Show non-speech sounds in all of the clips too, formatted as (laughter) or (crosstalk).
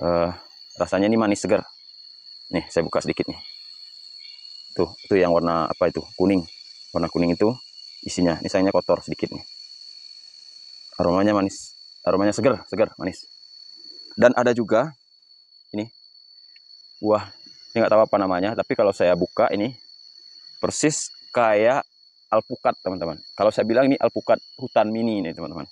uh, rasanya ini manis segar nih saya buka sedikit nih tuh itu yang warna apa itu kuning warna kuning itu isinya ini sayangnya kotor sedikit nih aromanya manis aromanya segar segar manis dan ada juga ini buah ini nggak tahu apa namanya tapi kalau saya buka ini persis kayak alpukat teman-teman kalau saya bilang ini alpukat hutan mini ini teman-teman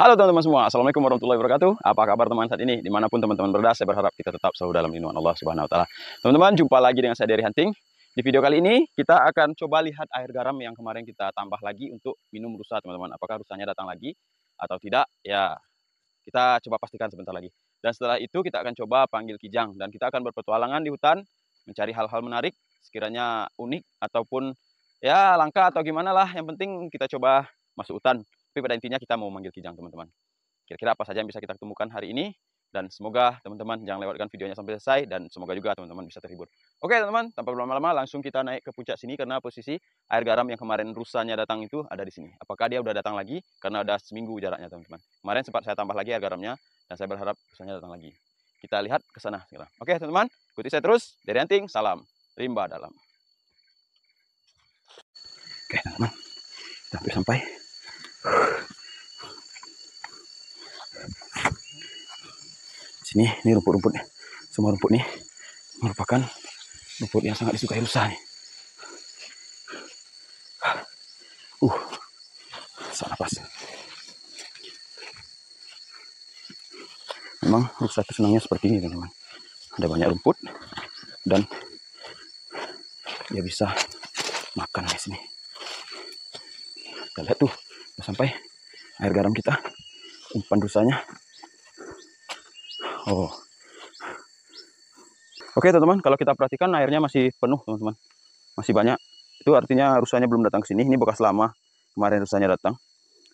Halo teman-teman semua, Assalamualaikum warahmatullahi wabarakatuh Apa kabar teman saat ini? Dimanapun teman-teman berada, saya berharap kita tetap selalu dalam lindungan Allah Subhanahu Wa Taala. Teman-teman, jumpa lagi dengan saya dari Hunting Di video kali ini, kita akan coba lihat air garam yang kemarin kita tambah lagi untuk minum rusa teman-teman Apakah rusanya datang lagi atau tidak? Ya, kita coba pastikan sebentar lagi Dan setelah itu kita akan coba panggil kijang Dan kita akan berpetualangan di hutan Mencari hal-hal menarik, sekiranya unik ataupun ya langka atau gimana lah Yang penting kita coba masuk hutan tapi pada intinya kita mau manggil kijang teman-teman. Kira-kira apa saja yang bisa kita temukan hari ini. Dan semoga teman-teman jangan lewatkan videonya sampai selesai. Dan semoga juga teman-teman bisa terhibur. Oke teman-teman, tanpa berlama-lama langsung kita naik ke puncak sini. Karena posisi air garam yang kemarin rusanya datang itu ada di sini. Apakah dia udah datang lagi? Karena udah seminggu jaraknya teman-teman. Kemarin sempat saya tambah lagi air garamnya. Dan saya berharap rusanya datang lagi. Kita lihat ke sana sekarang. Oke teman-teman, ikuti saya terus. Dari Anting, salam. Rimba dalam. Oke teman-teman, sampai. hampir sampai. sini ini rumput-rumput semua rumput nih merupakan rumput yang sangat disukai rusa nih uh salah pas memang rusa itu senangnya seperti ini teman-teman ada banyak rumput dan dia bisa makan di sini kita lihat tuh sampai air garam kita umpan rusanya Oh. Oke teman-teman, kalau kita perhatikan airnya masih penuh teman-teman. Masih banyak. Itu artinya rusanya belum datang ke sini. Ini bekas lama kemarin rusanya datang.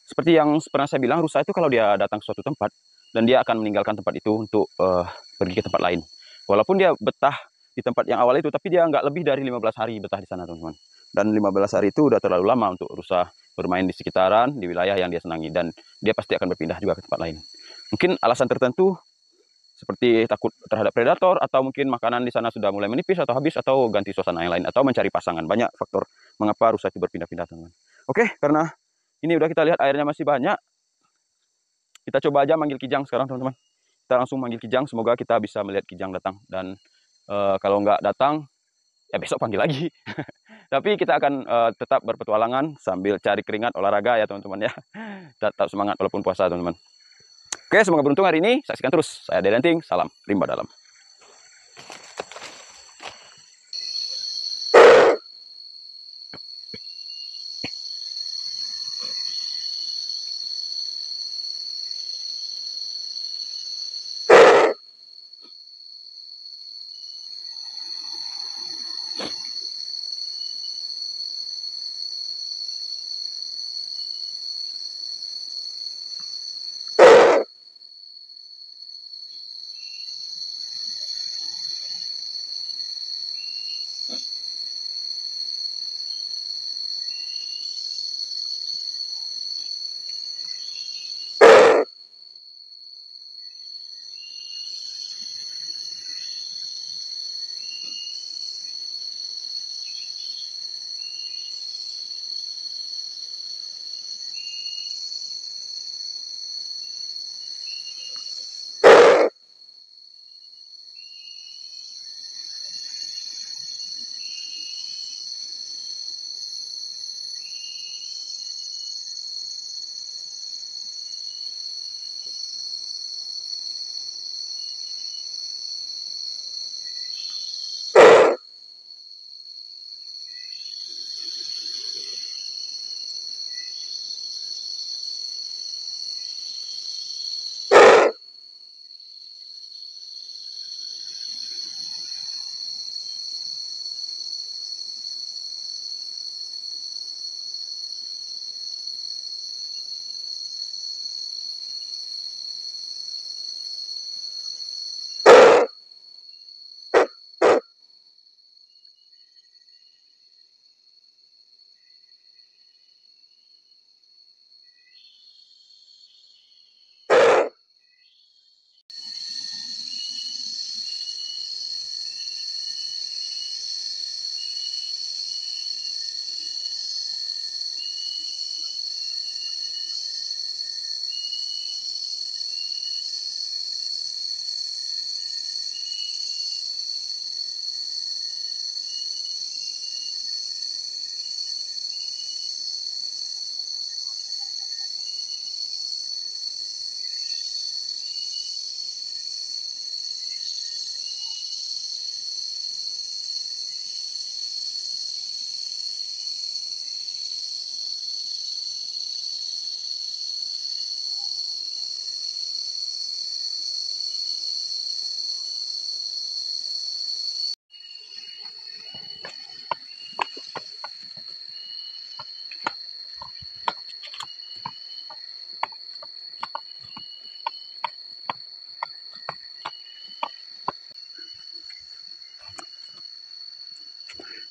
Seperti yang pernah saya bilang, rusa itu kalau dia datang ke suatu tempat, dan dia akan meninggalkan tempat itu untuk uh, pergi ke tempat lain. Walaupun dia betah di tempat yang awal itu, tapi dia nggak lebih dari 15 hari betah di sana teman-teman. Dan 15 hari itu udah terlalu lama untuk rusa bermain di sekitaran, di wilayah yang dia senangi. Dan dia pasti akan berpindah juga ke tempat lain. Mungkin alasan tertentu seperti takut terhadap predator atau mungkin makanan di sana sudah mulai menipis atau habis atau ganti suasana yang lain atau mencari pasangan banyak faktor mengapa rusa itu berpindah-pindah teman oke karena ini udah kita lihat airnya masih banyak kita coba aja manggil kijang sekarang teman-teman kita langsung manggil kijang semoga kita bisa melihat kijang datang dan uh, kalau nggak datang ya besok panggil lagi (laughs) tapi kita akan uh, tetap berpetualangan sambil cari keringat olahraga ya teman-teman ya tetap semangat walaupun puasa teman-teman Oke, semoga beruntung hari ini. Saksikan terus. Saya Dedanting, salam rimba dalam.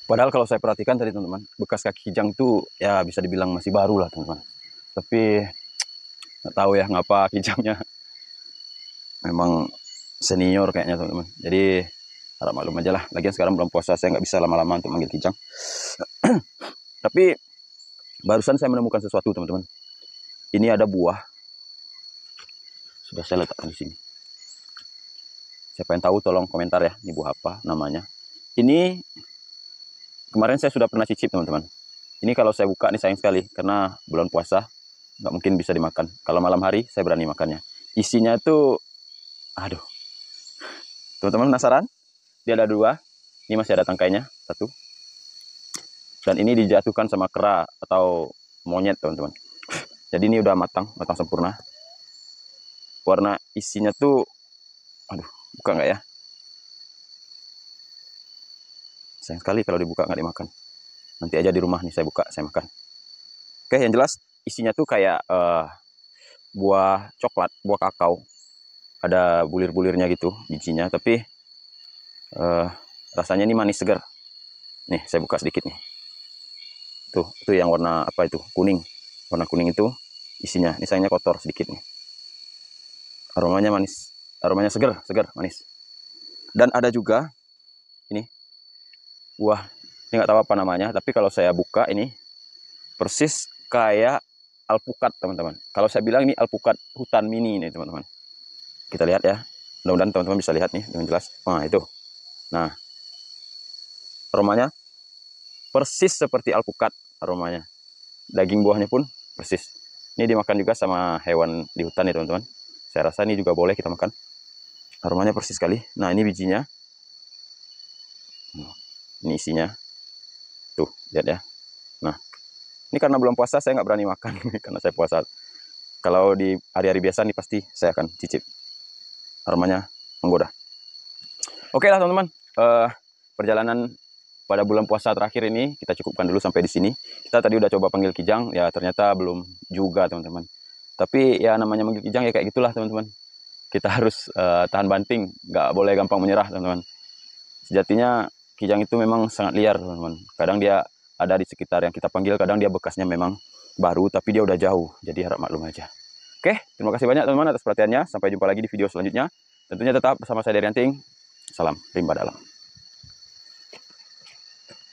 Padahal kalau saya perhatikan tadi teman-teman, bekas kaki kijang tuh ya bisa dibilang masih baru lah teman-teman. Tapi nggak tahu ya ngapa kijangnya memang senior kayaknya teman-teman. Jadi harap maklum aja lah. Lagian sekarang belum puasa, saya nggak bisa lama-lama untuk manggil kijang. (clears throat) Tapi barusan saya menemukan sesuatu teman-teman. Ini ada buah. Sudah saya letakkan di sini. Siapa yang tahu tolong komentar ya, ini buah apa namanya. Ini kemarin saya sudah pernah cicip teman-teman ini kalau saya buka nih sayang sekali karena bulan puasa nggak mungkin bisa dimakan kalau malam hari saya berani makannya isinya itu aduh teman-teman penasaran dia ada dua ini masih ada tangkainya satu dan ini dijatuhkan sama kera atau monyet teman-teman jadi ini udah matang matang sempurna warna isinya tuh aduh buka nggak ya Sayang sekali kalau dibuka nggak dimakan. Nanti aja di rumah nih saya buka, saya makan. Oke, yang jelas isinya tuh kayak uh, buah coklat, buah kakao. Ada bulir-bulirnya gitu bijinya, tapi uh, rasanya ini manis segar. Nih, saya buka sedikit nih. Tuh, itu yang warna apa itu? Kuning. Warna kuning itu isinya. Ini sayangnya kotor sedikit nih. Aromanya manis. Aromanya segar, segar, manis. Dan ada juga ini Wah, ini nggak tahu apa namanya tapi kalau saya buka ini persis kayak alpukat teman-teman kalau saya bilang ini alpukat hutan mini ini teman-teman kita lihat ya mudah-mudahan teman-teman bisa lihat nih dengan jelas nah itu nah aromanya persis seperti alpukat aromanya daging buahnya pun persis ini dimakan juga sama hewan di hutan ya teman-teman saya rasa ini juga boleh kita makan aromanya persis sekali nah ini bijinya ini isinya tuh lihat ya nah ini karena belum puasa saya nggak berani makan (laughs) karena saya puasa kalau di hari-hari biasa nih pasti saya akan cicip aromanya menggoda oke lah teman-teman uh, perjalanan pada bulan puasa terakhir ini kita cukupkan dulu sampai di sini kita tadi udah coba panggil kijang ya ternyata belum juga teman-teman tapi ya namanya manggil kijang ya kayak gitulah teman-teman kita harus uh, tahan banting nggak boleh gampang menyerah teman-teman sejatinya kijang itu memang sangat liar teman-teman kadang dia ada di sekitar yang kita panggil kadang dia bekasnya memang baru tapi dia udah jauh jadi harap maklum aja oke terima kasih banyak teman-teman atas perhatiannya sampai jumpa lagi di video selanjutnya tentunya tetap bersama saya Derianting salam rimba dalam